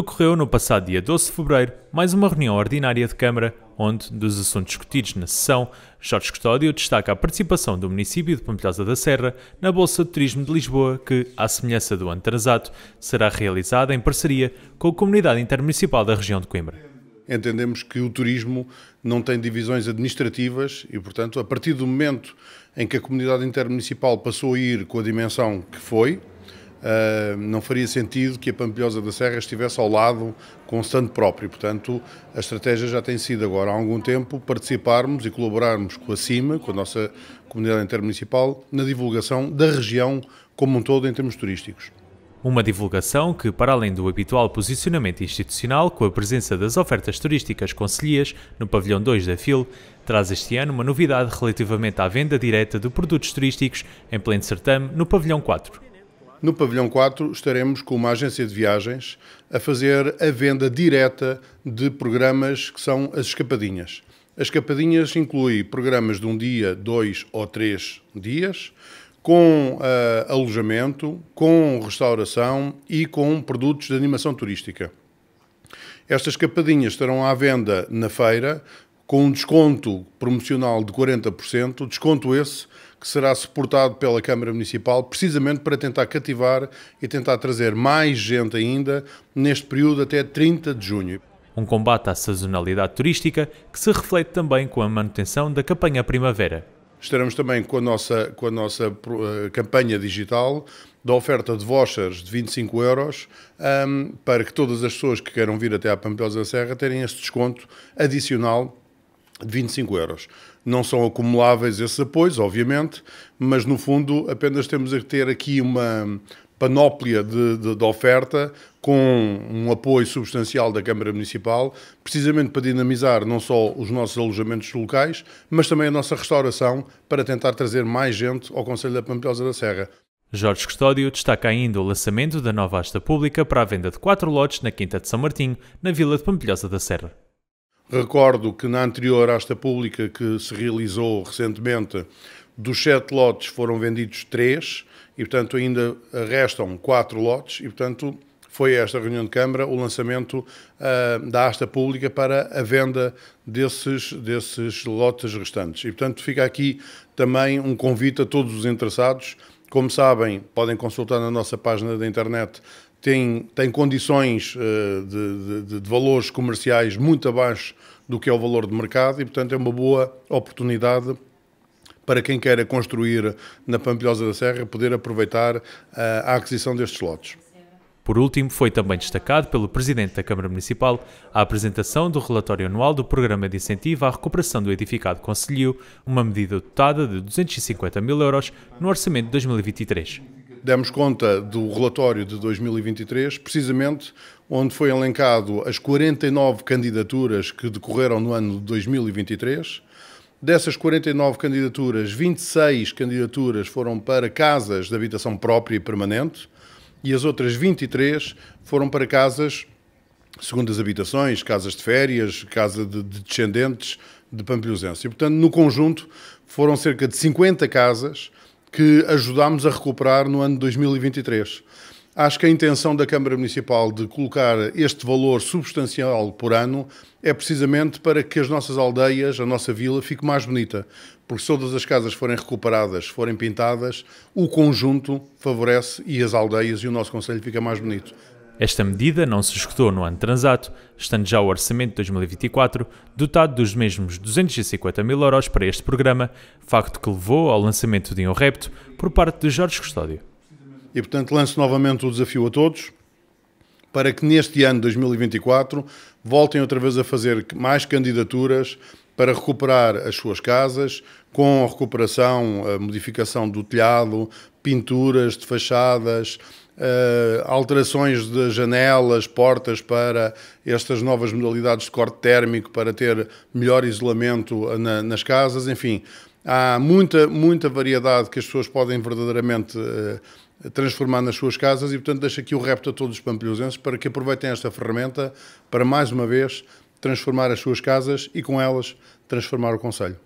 decorreu no passado dia 12 de fevereiro mais uma reunião ordinária de Câmara, onde, dos assuntos discutidos na sessão, Jorge Custódio destaca a participação do município de Pampilhosa da Serra na Bolsa de Turismo de Lisboa, que, à semelhança do ano transato, será realizada em parceria com a Comunidade Intermunicipal da região de Coimbra entendemos que o turismo não tem divisões administrativas e, portanto, a partir do momento em que a comunidade intermunicipal passou a ir com a dimensão que foi, ah, não faria sentido que a Pampilhosa da Serra estivesse ao lado com stand próprio. Portanto, a estratégia já tem sido agora há algum tempo participarmos e colaborarmos com a CIMA, com a nossa comunidade intermunicipal, na divulgação da região como um todo em termos turísticos. Uma divulgação que, para além do habitual posicionamento institucional com a presença das ofertas turísticas conselhias no pavilhão 2 da FIL, traz este ano uma novidade relativamente à venda direta de produtos turísticos em pleno certame no pavilhão 4. No pavilhão 4 estaremos com uma agência de viagens a fazer a venda direta de programas que são as escapadinhas. As escapadinhas incluem programas de um dia, dois ou três dias, com uh, alojamento, com restauração e com produtos de animação turística. Estas escapadinhas estarão à venda na feira com um desconto promocional de 40%, desconto esse que será suportado pela Câmara Municipal, precisamente para tentar cativar e tentar trazer mais gente ainda neste período até 30 de junho. Um combate à sazonalidade turística que se reflete também com a manutenção da campanha Primavera. Estaremos também com a nossa, com a nossa eh, campanha digital da oferta de vouchers de 25 euros um, para que todas as pessoas que queiram vir até à Pampelhosa da Serra tenham este desconto adicional de 25 euros. Não são acumuláveis esses apoios, obviamente, mas no fundo apenas temos a ter aqui uma panóplia de, de, de, oferta com um apoio substancial da Câmara Municipal, precisamente para dinamizar não só os nossos alojamentos locais, mas também a nossa restauração para tentar trazer mais gente ao Conselho da Pampelhosa da Serra. Jorge Custódio destaca ainda o lançamento da nova asta pública para a venda de quatro lotes na Quinta de São Martinho, na Vila de Pampelhosa da Serra. Recordo que na anterior asta pública que se realizou recentemente, dos sete lotes foram vendidos três e, portanto, ainda restam quatro lotes e, portanto, foi esta reunião de Câmara o lançamento uh, da asta pública para a venda desses, desses lotes restantes. E, portanto, fica aqui também um convite a todos os interessados. Como sabem, podem consultar na nossa página da internet tem, tem condições eh, de, de, de, valores comerciais muito abaixo do que é o valor de mercado e, portanto, é uma boa oportunidade para quem queira construir na Pampilhosa da Serra poder aproveitar eh, a aquisição destes lotes. Por último, foi também destacado pelo Presidente da Câmara Municipal a apresentação do relatório anual do Programa de Incentivo à Recuperação do Edificado Conselhio, uma medida dotada de 250 mil euros no orçamento de 2023 demos conta do relatório de 2023, precisamente onde foi elencado as 49 candidaturas que decorreram no ano de 2023. Dessas 49 candidaturas, 26 candidaturas foram para casas de habitação própria e permanente e as outras 23 foram para casas segundo as habitações, casas de férias, casa de, descendentes de Pampilhosense. E, portanto, no conjunto, foram cerca de 50 casas que ajudámos a recuperar no ano de 2023. Acho que a intenção da Câmara Municipal de colocar este valor substancial por ano é precisamente para que as nossas aldeias, a nossa vila, fique mais bonita. Porque se todas as casas forem recuperadas, forem pintadas, o conjunto favorece e as aldeias e o nosso Conselho fica mais bonito. Esta medida não se escutou no ano transato, estando já o orçamento de 2024 dotado dos mesmos 250 mil euros para este programa, facto que levou ao lançamento de um repto por parte de Jorge Custódio. E portanto lanço novamente o desafio a todos para que neste ano de 2024 voltem outra vez a fazer mais candidaturas para recuperar as suas casas, com a recuperação, a modificação do telhado, pinturas de fachadas, Uh, alterações de janelas, portas para estas novas modalidades de corte térmico para ter melhor isolamento eh, na, nas casas, enfim, há muita, muita variedade que as pessoas podem verdadeiramente uh, transformar nas suas casas e, portanto, deixo aqui o repto a todos os pampilhosenses para que aproveitem esta ferramenta para, mais uma vez, transformar as suas casas e, com elas, transformar o Conselho.